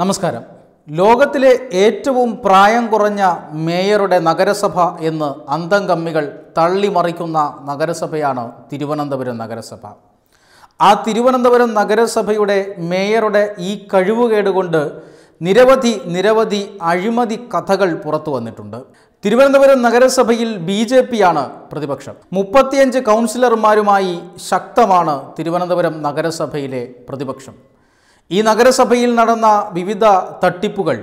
നമസ്കാരം ലോകത്തിലെ ഏറ്റവും പ്രായം കുറഞ്ഞ മേയറുടെ നഗരസഭ എന്ന് അന്തം കമ്മികൾ തള്ളിമറിക്കുന്ന നഗരസഭയാണ് തിരുവനന്തപുരം നഗരസഭ ആ തിരുവനന്തപുരം നഗരസഭയുടെ മേയറുടെ ഈ കഴിവുകേടുകൊണ്ട് നിരവധി നിരവധി അഴിമതി കഥകൾ പുറത്തു വന്നിട്ടുണ്ട് തിരുവനന്തപുരം നഗരസഭയിൽ ബി ജെ പിയാണ് പ്രതിപക്ഷം മുപ്പത്തിയഞ്ച് കൗൺസിലർമാരുമായി ശക്തമാണ് തിരുവനന്തപുരം നഗരസഭയിലെ പ്രതിപക്ഷം ഈ നഗരസഭയിൽ നടന്ന വിവിധ തട്ടിപ്പുകൾ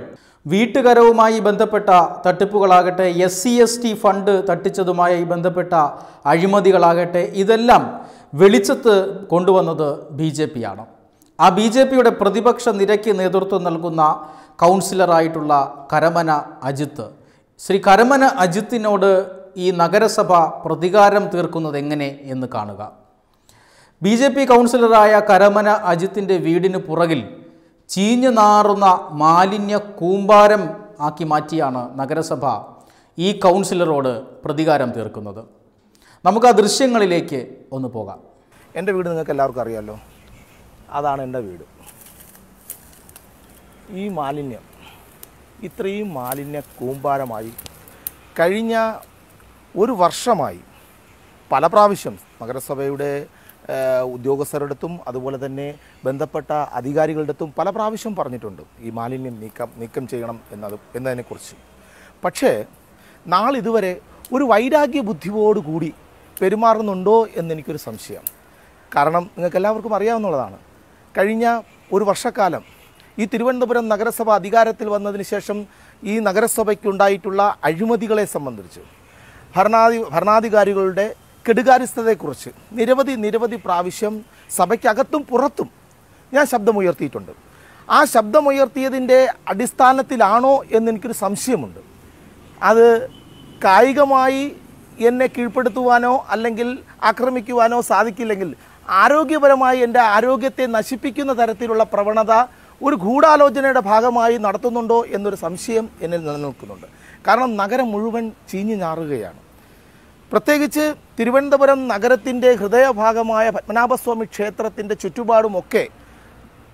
വീട്ടുകരവുമായി ബന്ധപ്പെട്ട തട്ടിപ്പുകളാകട്ടെ S C S T fund തട്ടിച്ചതുമായി ബന്ധപ്പെട്ട അഴിമതികളാകട്ടെ ഇതെല്ലാം വെളിച്ചത്ത് കൊണ്ടുവന്നത് ബി ജെ ആണ് ആ ബി ജെ പിയുടെ പ്രതിപക്ഷ നിരയ്ക്ക് നേതൃത്വം നൽകുന്ന കൗൺസിലറായിട്ടുള്ള കരമന അജിത്ത് ശ്രീ കരമന അജിത്തിനോട് ഈ നഗരസഭ പ്രതികാരം തീർക്കുന്നത് എങ്ങനെ എന്ന് കാണുക ബി ജെ പി കൗൺസിലറായ കരമന അജിത്തിൻ്റെ വീടിന് പുറകിൽ ചീഞ്ഞു നാറുന്ന മാലിന്യ കൂമ്പാരം ആക്കി മാറ്റിയാണ് നഗരസഭ ഈ കൗൺസിലറോട് പ്രതികാരം തീർക്കുന്നത് നമുക്ക് ആ ദൃശ്യങ്ങളിലേക്ക് ഒന്ന് പോകാം എൻ്റെ വീട് നിങ്ങൾക്ക് എല്ലാവർക്കും അറിയാമല്ലോ അതാണ് എൻ്റെ വീട് ഈ മാലിന്യം ഇത്രയും മാലിന്യ കൂമ്പാരമായി കഴിഞ്ഞ ഒരു വർഷമായി പല പ്രാവശ്യം നഗരസഭയുടെ ഉദ്യോഗസ്ഥരുടെ അടുത്തും അതുപോലെ തന്നെ ബന്ധപ്പെട്ട അധികാരികളുടെ അടുത്തും പല പ്രാവശ്യം പറഞ്ഞിട്ടുണ്ട് ഈ മാലിന്യം നീക്കം നീക്കം ചെയ്യണം എന്നത് എന്നതിനെക്കുറിച്ച് പക്ഷേ നാളിതുവരെ ഒരു വൈരാഗ്യ കൂടി പെരുമാറുന്നുണ്ടോ എന്നെനിക്കൊരു സംശയം കാരണം നിങ്ങൾക്ക് എല്ലാവർക്കും അറിയാവുന്നതാണ് കഴിഞ്ഞ ഒരു വർഷക്കാലം ഈ തിരുവനന്തപുരം നഗരസഭ അധികാരത്തിൽ വന്നതിന് ശേഷം ഈ നഗരസഭയ്ക്കുണ്ടായിട്ടുള്ള അഴിമതികളെ സംബന്ധിച്ച് ഭരണാധി ഭരണാധികാരികളുടെ കെടുകാര്യസ്ഥതയെക്കുറിച്ച് നിരവധി നിരവധി പ്രാവശ്യം സഭയ്ക്കകത്തും പുറത്തും ഞാൻ ശബ്ദമുയർത്തിയിട്ടുണ്ട് ആ ശബ്ദമുയർത്തിയതിൻ്റെ അടിസ്ഥാനത്തിലാണോ എന്നെനിക്കൊരു സംശയമുണ്ട് അത് കായികമായി എന്നെ കീഴ്പ്പെടുത്തുവാനോ അല്ലെങ്കിൽ ആക്രമിക്കുവാനോ സാധിക്കില്ലെങ്കിൽ ആരോഗ്യപരമായി എൻ്റെ ആരോഗ്യത്തെ നശിപ്പിക്കുന്ന തരത്തിലുള്ള പ്രവണത ഒരു ഗൂഢാലോചനയുടെ ഭാഗമായി നടത്തുന്നുണ്ടോ എന്നൊരു സംശയം എന്നിൽ നിലനിൽക്കുന്നുണ്ട് കാരണം നഗരം മുഴുവൻ ചീഞ്ഞു ഞാറുകയാണ് പ്രത്യേകിച്ച് തിരുവനന്തപുരം നഗരത്തിൻ്റെ ഹൃദയഭാഗമായ പത്മനാഭസ്വാമി ക്ഷേത്രത്തിൻ്റെ ചുറ്റുപാടുമൊക്കെ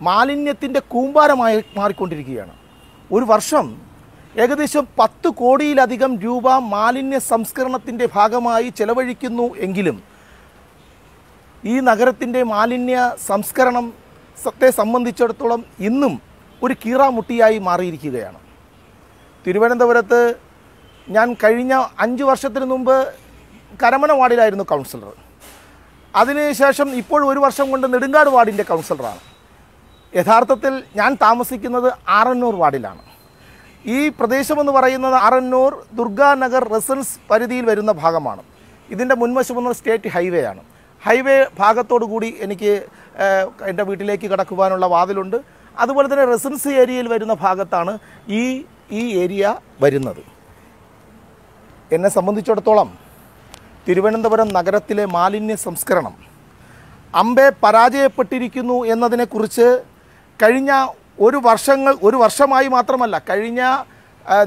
മാലിന്യത്തിൻ്റെ കൂമ്പാരമായി മാറിക്കൊണ്ടിരിക്കുകയാണ് ഒരു വർഷം ഏകദേശം പത്ത് കോടിയിലധികം രൂപ മാലിന്യ സംസ്കരണത്തിൻ്റെ ഭാഗമായി ചെലവഴിക്കുന്നു എങ്കിലും ഈ നഗരത്തിൻ്റെ മാലിന്യ സംസ്കരണം സത്തെ സംബന്ധിച്ചിടത്തോളം ഇന്നും ഒരു കീറാമുട്ടിയായി മാറിയിരിക്കുകയാണ് തിരുവനന്തപുരത്ത് ഞാൻ കഴിഞ്ഞ അഞ്ച് വർഷത്തിന് മുമ്പ് കരമന വാർഡിലായിരുന്നു കൗൺസിലർ അതിനുശേഷം ഇപ്പോൾ ഒരു വർഷം കൊണ്ട് നെടുങ്കാട് വാർഡിൻ്റെ കൗൺസിലറാണ് യഥാർത്ഥത്തിൽ ഞാൻ താമസിക്കുന്നത് ആറന്നൂർ വാർഡിലാണ് ഈ പ്രദേശമെന്ന് പറയുന്നത് ആറന്നൂർ ദുർഗാനഗർ റെസിഡൻസ് പരിധിയിൽ വരുന്ന ഭാഗമാണ് ഇതിൻ്റെ മുൻവശം സ്റ്റേറ്റ് ഹൈവേ ആണ് ഹൈവേ ഭാഗത്തോടു കൂടി എനിക്ക് എൻ്റെ വീട്ടിലേക്ക് കടക്കുവാനുള്ള വാതിലുണ്ട് അതുപോലെ തന്നെ റെസിഡൻസ് ഏരിയയിൽ വരുന്ന ഭാഗത്താണ് ഈ ഈ ഏരിയ വരുന്നത് എന്നെ സംബന്ധിച്ചിടത്തോളം തിരുവനന്തപുരം നഗരത്തിലെ മാലിന്യ സംസ്കരണം അമ്പെ പരാജയപ്പെട്ടിരിക്കുന്നു എന്നതിനെക്കുറിച്ച് കഴിഞ്ഞ ഒരു വർഷങ്ങൾ ഒരു വർഷമായി മാത്രമല്ല കഴിഞ്ഞ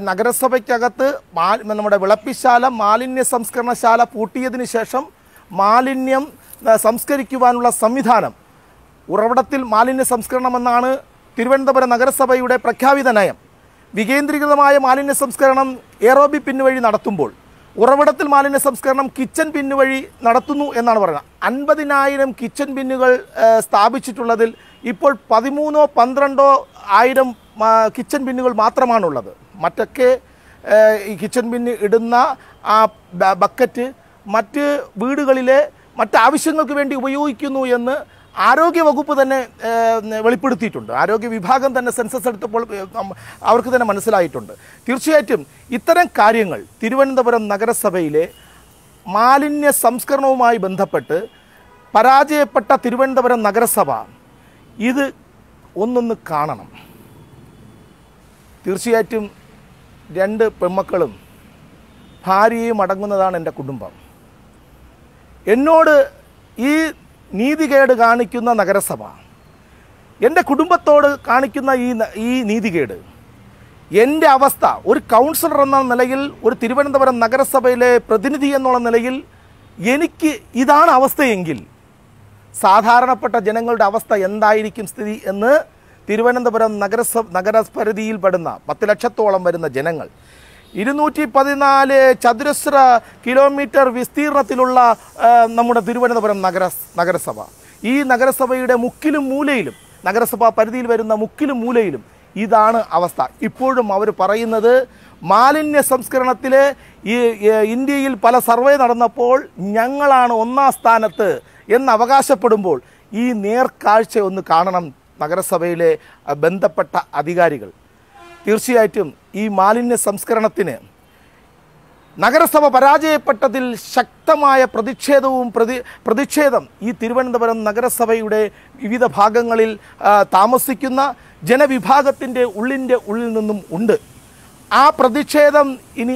നഗരസഭയ്ക്കകത്ത് നമ്മുടെ വിളപ്പിശാല മാലിന്യ സംസ്കരണശാല പൂട്ടിയതിന് ശേഷം മാലിന്യം സംസ്കരിക്കുവാനുള്ള സംവിധാനം ഉറവിടത്തിൽ മാലിന്യ സംസ്കരണമെന്നാണ് തിരുവനന്തപുരം നഗരസഭയുടെ പ്രഖ്യാപിത നയം വികേന്ദ്രീകൃതമായ മാലിന്യ സംസ്കരണം എയറോബി പിൻവഴി വഴി നടത്തുമ്പോൾ ഉറവിടത്തിൽ മാലിന്യ സംസ്കരണം കിച്ചൺ ബിന്നു വഴി നടത്തുന്നു എന്നാണ് പറയുന്നത് അൻപതിനായിരം കിച്ചൺ ബിന്നുകൾ സ്ഥാപിച്ചിട്ടുള്ളതിൽ ഇപ്പോൾ പതിമൂന്നോ പന്ത്രണ്ടോ ആയിരം കിച്ചൺ ബിന്നുകൾ മാത്രമാണുള്ളത് മറ്റൊക്കെ ഈ കിച്ചൺ ബിന്ന് ഇടുന്ന ആ ബക്കറ്റ് മറ്റ് വീടുകളിലെ മറ്റാവശ്യങ്ങൾക്ക് വേണ്ടി ഉപയോഗിക്കുന്നു എന്ന് ആരോഗ്യവകുപ്പ് തന്നെ വെളിപ്പെടുത്തിയിട്ടുണ്ട് ആരോഗ്യ വിഭാഗം തന്നെ സെൻസസ് എടുത്തപ്പോൾ അവർക്ക് തന്നെ മനസ്സിലായിട്ടുണ്ട് തീർച്ചയായിട്ടും ഇത്തരം കാര്യങ്ങൾ തിരുവനന്തപുരം നഗരസഭയിലെ മാലിന്യ സംസ്കരണവുമായി ബന്ധപ്പെട്ട് പരാജയപ്പെട്ട തിരുവനന്തപുരം നഗരസഭ ഇത് ഒന്നൊന്ന് കാണണം തീർച്ചയായിട്ടും രണ്ട് പെൺമക്കളും ഭാര്യയും അടങ്ങുന്നതാണ് എൻ്റെ കുടുംബം എന്നോട് ഈ നീതികേട് കാണിക്കുന്ന നഗരസഭ എൻ്റെ കുടുംബത്തോട് കാണിക്കുന്ന ഈ ഈ നീതികേട് എൻ്റെ അവസ്ഥ ഒരു കൗൺസിലർ എന്ന നിലയിൽ ഒരു തിരുവനന്തപുരം നഗരസഭയിലെ പ്രതിനിധി എന്നുള്ള നിലയിൽ എനിക്ക് ഇതാണ് അവസ്ഥയെങ്കിൽ സാധാരണപ്പെട്ട ജനങ്ങളുടെ അവസ്ഥ എന്തായിരിക്കും സ്ഥിതി എന്ന് തിരുവനന്തപുരം നഗരസഭ നഗരപരിധിയിൽ പെടുന്ന പത്ത് ലക്ഷത്തോളം വരുന്ന ജനങ്ങൾ ഇരുന്നൂറ്റി പതിനാല് ചതുരശ്ര കിലോമീറ്റർ വിസ്തീർണത്തിലുള്ള നമ്മുടെ തിരുവനന്തപുരം നഗര നഗരസഭ ഈ നഗരസഭയുടെ മുക്കിലും മൂലയിലും നഗരസഭാ പരിധിയിൽ വരുന്ന മുക്കിലും മൂലയിലും ഇതാണ് അവസ്ഥ ഇപ്പോഴും അവർ പറയുന്നത് മാലിന്യ സംസ്കരണത്തിൽ ഈ ഇന്ത്യയിൽ പല സർവേ നടന്നപ്പോൾ ഞങ്ങളാണ് ഒന്നാം സ്ഥാനത്ത് എന്ന് അവകാശപ്പെടുമ്പോൾ ഈ നേർക്കാഴ്ച ഒന്ന് കാണണം നഗരസഭയിലെ ബന്ധപ്പെട്ട അധികാരികൾ തീർച്ചയായിട്ടും ഈ മാലിന്യ സംസ്കരണത്തിന് നഗരസഭ പരാജയപ്പെട്ടതിൽ ശക്തമായ പ്രതിഷേധവും പ്രതി പ്രതിഷേധം ഈ തിരുവനന്തപുരം നഗരസഭയുടെ വിവിധ ഭാഗങ്ങളിൽ താമസിക്കുന്ന ജനവിഭാഗത്തിൻ്റെ ഉള്ളിൻ്റെ ഉള്ളിൽ നിന്നും ഉണ്ട് ആ പ്രതിഷേധം ഇനി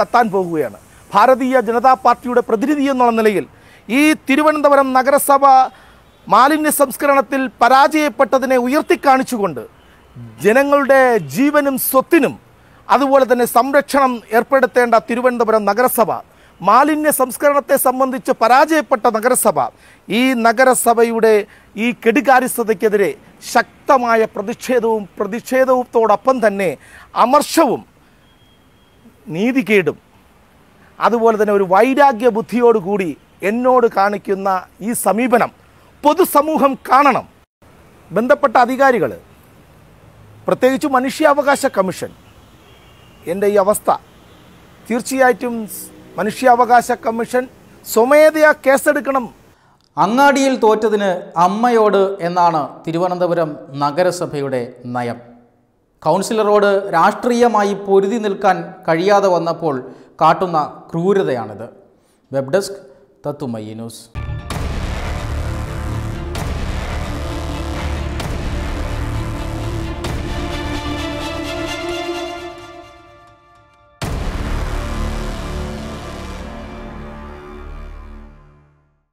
കത്താൻ പോകുകയാണ് ഭാരതീയ ജനതാ പാർട്ടിയുടെ പ്രതിനിധി എന്നുള്ള നിലയിൽ ഈ തിരുവനന്തപുരം നഗരസഭ മാലിന്യ സംസ്കരണത്തിൽ പരാജയപ്പെട്ടതിനെ ഉയർത്തിക്കാണിച്ചുകൊണ്ട് ജനങ്ങളുടെ ജീവനും സ്വത്തിനും അതുപോലെ തന്നെ സംരക്ഷണം ഏർപ്പെടുത്തേണ്ട തിരുവനന്തപുരം നഗരസഭ മാലിന്യ സംസ്കരണത്തെ സംബന്ധിച്ച് പരാജയപ്പെട്ട നഗരസഭ ഈ നഗരസഭയുടെ ഈ കെടുകാര്യസ്ഥതയ്ക്കെതിരെ ശക്തമായ പ്രതിഷേധവും പ്രതിഷേധത്തോടൊപ്പം തന്നെ അമർഷവും നീതികേടും അതുപോലെ തന്നെ ഒരു വൈരാഗ്യ ബുദ്ധിയോടുകൂടി എന്നോട് കാണിക്കുന്ന ഈ സമീപനം പൊതുസമൂഹം കാണണം ബന്ധപ്പെട്ട അധികാരികൾ പ്രത്യേകിച്ച് മനുഷ്യാവകാശ കമ്മീഷൻ എൻ്റെ ഈ അവസ്ഥ തീർച്ചയായിട്ടും മനുഷ്യാവകാശ കമ്മീഷൻ സ്വമേധയാ കേസെടുക്കണം അങ്ങാടിയിൽ തോറ്റതിന് അമ്മയോട് എന്നാണ് തിരുവനന്തപുരം നഗരസഭയുടെ നയം കൗൺസിലറോട് രാഷ്ട്രീയമായി പൊരുതി നിൽക്കാൻ കഴിയാതെ വന്നപ്പോൾ കാട്ടുന്ന ക്രൂരതയാണിത് വെബ് ഡെസ്ക് തത്തുമയി ന്യൂസ്